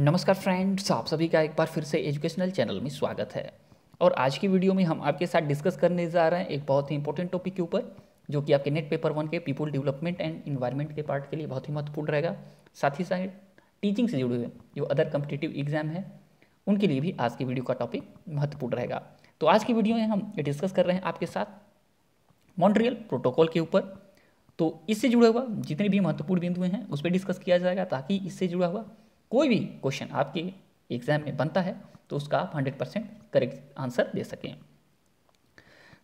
नमस्कार फ्रेंड्स आप सभी का एक बार फिर से एजुकेशनल चैनल में स्वागत है और आज की वीडियो में हम आपके साथ डिस्कस करने जा रहे हैं एक बहुत ही इंपॉर्टेंट टॉपिक के ऊपर जो कि आपके नेट पेपर वन के पीपल डेवलपमेंट एंड इन्वायरमेंट के पार्ट के लिए बहुत ही महत्वपूर्ण रहेगा साथ ही साथ टीचिंग से जुड़े हुए जो अदर कम्पिटेटिव एग्जाम है उनके लिए भी आज की वीडियो का टॉपिक महत्वपूर्ण रहेगा तो आज की वीडियो में हम डिस्कस कर रहे हैं आपके साथ मॉन्ट्रियल प्रोटोकॉल के ऊपर तो इससे जुड़ा हुआ जितने भी महत्वपूर्ण बिंदु हैं उस पर डिस्कस किया जाएगा ताकि इससे जुड़ा हुआ कोई भी क्वेश्चन आपके एग्जाम में बनता है तो उसका आप हंड्रेड परसेंट करेक्ट आंसर दे सकें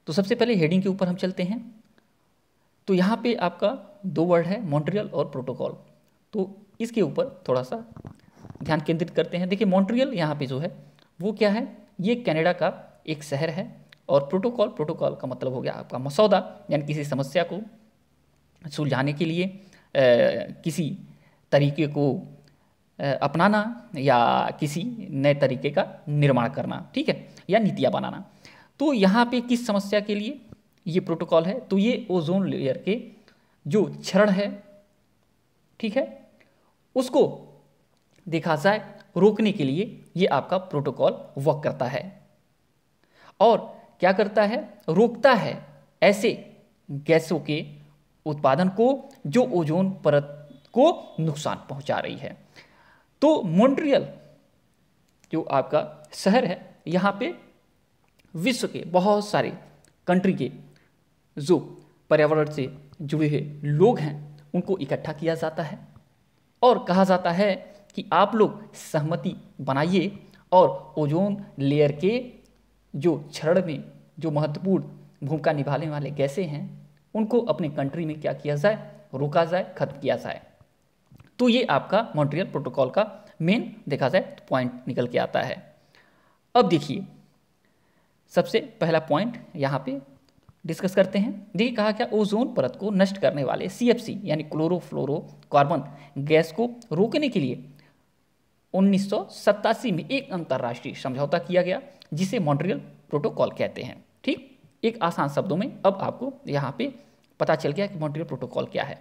तो सबसे पहले हेडिंग के ऊपर हम चलते हैं तो यहाँ पे आपका दो वर्ड है मॉन्ट्रियल और प्रोटोकॉल तो इसके ऊपर थोड़ा सा ध्यान केंद्रित करते हैं देखिए मॉन्ट्रियल यहाँ पे जो है वो क्या है ये कनाडा का एक शहर है और प्रोटोकॉल प्रोटोकॉल का मतलब हो गया आपका मसौदा यानी किसी समस्या को सुलझाने के लिए ए, किसी तरीके को अपनाना या किसी नए तरीके का निर्माण करना ठीक है या नीतियाँ बनाना तो यहाँ पे किस समस्या के लिए ये प्रोटोकॉल है तो ये ओजोन लेयर के जो क्षरण है ठीक है उसको देखा जाए रोकने के लिए ये आपका प्रोटोकॉल वर्क करता है और क्या करता है रोकता है ऐसे गैसों के उत्पादन को जो ओजोन परत को नुकसान पहुंचा रही है तो मॉन्ट्रियल जो आपका शहर है यहाँ पे विश्व के बहुत सारे कंट्री के जो पर्यावरण से जुड़े हुए लोग हैं उनको इकट्ठा किया जाता है और कहा जाता है कि आप लोग सहमति बनाइए और ओजोन लेयर के जो क्षरण में जो महत्वपूर्ण भूमिका निभाने वाले गैसें हैं उनको अपने कंट्री में क्या किया जाए रोका जाए खत्म किया जाए तो ये आपका मॉन्ट्रियल प्रोटोकॉल का मेन देखा जाए तो पॉइंट निकल के आता है अब देखिए सबसे पहला पॉइंट यहाँ पे डिस्कस करते हैं देखिए कहा क्या ओजोन परत को नष्ट करने वाले सी यानी क्लोरोफ्लोरो कार्बन गैस को रोकने के लिए उन्नीस में एक अंतर्राष्ट्रीय समझौता किया गया जिसे मॉन्ट्रियल प्रोटोकॉल कहते हैं ठीक एक आसान शब्दों में अब आपको यहाँ पे पता चल गया कि मॉन्ट्रियल प्रोटोकॉल क्या है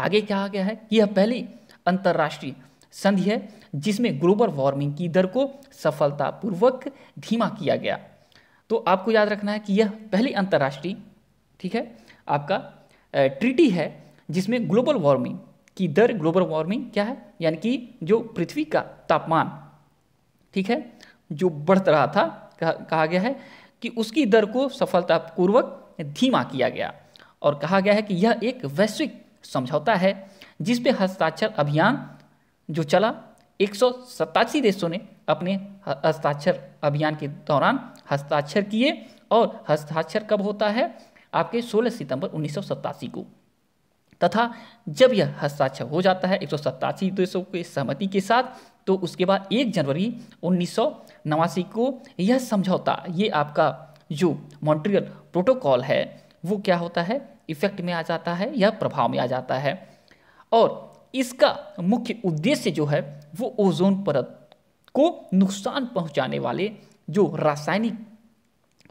आगे कहा गया है कि यह पहली अंतर्राष्ट्रीय संधि है जिसमें ग्लोबल वार्मिंग की दर को सफलतापूर्वक धीमा किया गया तो आपको याद रखना है कि यह पहली अंतर्राष्ट्रीय ठीक है आपका ट्रीटी है जिसमें ग्लोबल वार्मिंग की दर ग्लोबल वार्मिंग क्या है यानी कि जो पृथ्वी का तापमान ठीक है जो बढ़ रहा था कह, कहा गया है कि उसकी दर को सफलतापूर्वक धीमा किया गया और कहा गया है कि यह एक वैश्विक समझौता है जिस पे हस्ताक्षर अभियान जो चला एक देशों ने अपने हस्ताक्षर अभियान के दौरान हस्ताक्षर किए और हस्ताक्षर कब होता है आपके 16 सितंबर उन्नीस को तथा जब यह हस्ताक्षर हो जाता है एक देशों के सहमति के साथ तो उसके बाद एक जनवरी उन्नीस को यह समझौता ये आपका जो मॉन्ट्रियल प्रोटोकॉल है वो क्या होता है इफेक्ट में आ जाता है या प्रभाव में आ जाता है और इसका मुख्य उद्देश्य जो है वो ओजोन परत को नुकसान पहुंचाने वाले जो रासायनिक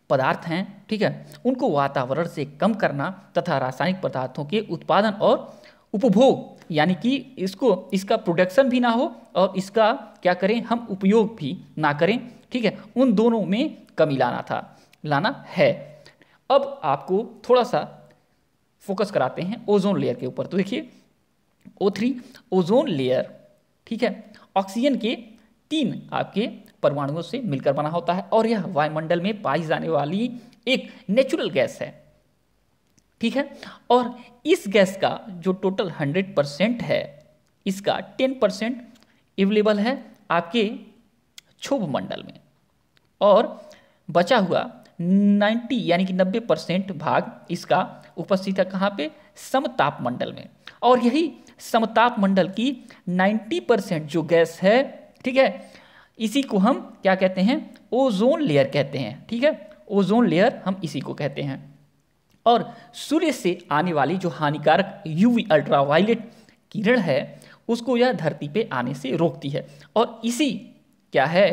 पदार्थ हैं ठीक है उनको वातावरण से कम करना तथा रासायनिक पदार्थों के उत्पादन और उपभोग यानी कि इसको इसका प्रोडक्शन भी ना हो और इसका क्या करें हम उपयोग भी ना करें ठीक है उन दोनों में कमी लाना था लाना है अब आपको थोड़ा सा फोकस कराते हैं ओजोन लेयर के ऊपर तो देखिए ओ थ्री ओजोन लेयर ठीक है ऑक्सीजन के तीन आपके परमाणुओं से मिलकर बना होता है और यह वायुमंडल में पाई जाने वाली एक नेचुरल गैस है ठीक है और इस गैस का जो टोटल हंड्रेड परसेंट है इसका टेन परसेंट एवेलेबल है आपके क्षोभ मंडल में और बचा हुआ 90 यानी कि 90 परसेंट भाग इसका उपस्थित है कहाँ पे समताप मंडल में और यही समताप मंडल की 90 परसेंट जो गैस है ठीक है इसी को हम क्या कहते हैं ओजोन लेयर कहते हैं ठीक है ओजोन लेयर हम इसी को कहते हैं और सूर्य से आने वाली जो हानिकारक यूवी अल्ट्रावायलेट किरण है उसको यह धरती पे आने से रोकती है और इसी क्या है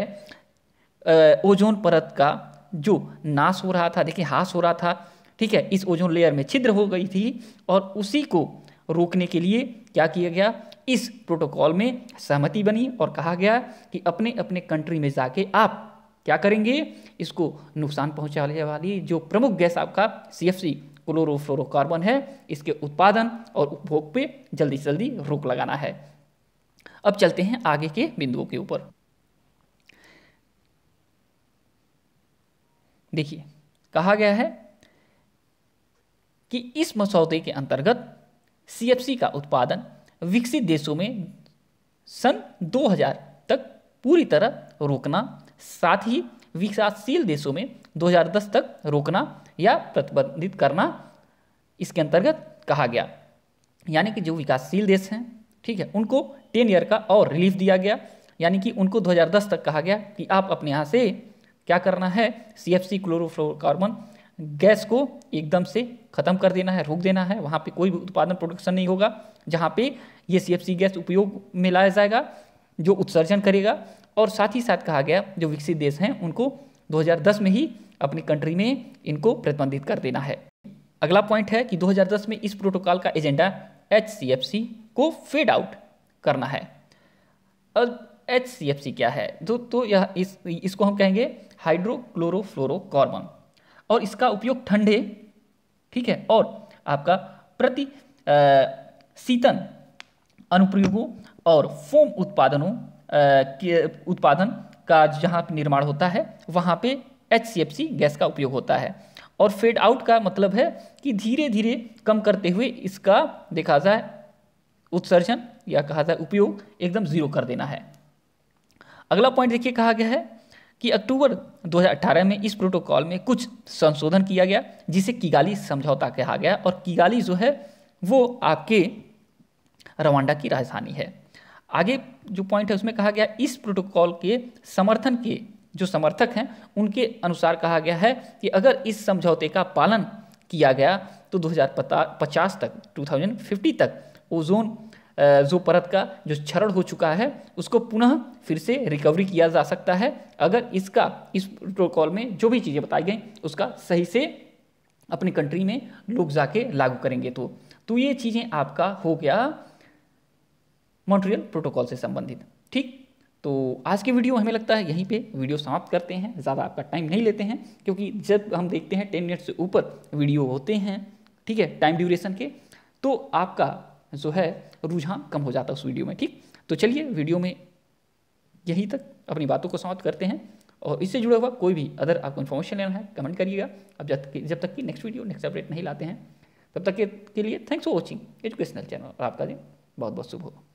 ओजोन परत का जो नाश हो रहा था देखिए हास हो रहा था ठीक है इस ओजोन लेयर में छिद्र हो गई थी और उसी को रोकने के लिए क्या किया गया इस प्रोटोकॉल में सहमति बनी और कहा गया कि अपने अपने कंट्री में जाके आप क्या करेंगे इसको नुकसान पहुंचाने वाली जो प्रमुख गैस आपका सी एफ सी क्लोरोफ्लोरोकार्बन है इसके उत्पादन और उपभोग पे जल्दी से जल्दी रोक लगाना है अब चलते हैं आगे के बिंदुओं के ऊपर देखिए कहा गया है कि इस मसौदे के अंतर्गत सीएफसी का उत्पादन विकसित देशों में सन 2000 तक पूरी तरह रोकना साथ ही विकासशील देशों में 2010 तक रोकना या प्रतिबंधित करना इसके अंतर्गत कहा गया यानी कि जो विकासशील देश हैं ठीक है उनको टेन ईयर का और रिलीफ दिया गया यानी कि उनको 2010 तक कहा गया कि आप अपने यहाँ से क्या करना है C F C chlorofluorocarbon gas को एकदम से ख़त्म कर देना है रोक देना है वहाँ पे कोई भी उत्पादन प्रोडक्शन नहीं होगा जहाँ पे ये सी गैस उपयोग में लाया जाएगा जो उत्सर्जन करेगा और साथ ही साथ कहा गया जो विकसित देश हैं उनको 2010 में ही अपनी कंट्री में इनको प्रतिबंधित कर देना है अगला पॉइंट है कि 2010 में इस प्रोटोकॉल का एजेंडा एच को फेड आउट करना है अब एच क्या है तो तो यह इस इसको हम कहेंगे हाइड्रोक्लोरोफ्लोरोकार्बन और इसका उपयोग ठंडे ठीक है और आपका प्रति आ, अनुप्रयोगों और फोम उत्पादनों आ, के उत्पादन का जहाँ निर्माण होता है वहाँ पे एच गैस का उपयोग होता है और फेड आउट का मतलब है कि धीरे धीरे कम करते हुए इसका देखा जाए उत्सर्जन या कहा जाए उपयोग एकदम ज़ीरो कर देना है अगला पॉइंट देखिए कहा गया है कि अक्टूबर 2018 में इस प्रोटोकॉल में कुछ संशोधन किया गया जिसे किगाली समझौता कहा गया और किगाली जो है वो आपके रवांडा की राजधानी है आगे जो पॉइंट है उसमें कहा गया इस प्रोटोकॉल के समर्थन के जो समर्थक हैं उनके अनुसार कहा गया है कि अगर इस समझौते का पालन किया गया तो दो तक टू तक ओजोन जो परत का जो क्षरण हो चुका है उसको पुनः फिर से रिकवरी किया जा सकता है अगर इसका इस प्रोटोकॉल में जो भी चीज़ें बताई गई उसका सही से अपनी कंट्री में लोग जाके लागू करेंगे तो तो ये चीज़ें आपका हो गया मॉन्ट्रियल प्रोटोकॉल से संबंधित ठीक तो आज की वीडियो हमें लगता है यहीं पे वीडियो समाप्त करते हैं ज़्यादा आपका टाइम नहीं लेते हैं क्योंकि जब हम देखते हैं टेन मिनट से ऊपर वीडियो होते हैं ठीक है टाइम ड्यूरेशन के तो आपका जो है रुझान कम हो जाता है उस वीडियो में ठीक तो चलिए वीडियो में यहीं तक अपनी बातों को समाप्त करते हैं और इससे जुड़ा हुआ कोई भी अदर आपको इन्फॉर्मेशन लेना है कमेंट करिएगा अब जब तक जब तक कि नेक्स्ट वीडियो नेक्स्ट अपडेट नहीं लाते हैं तब तक के, के लिए thanks for watching educational channel और आपका दिन बहुत बहुत शुभ हो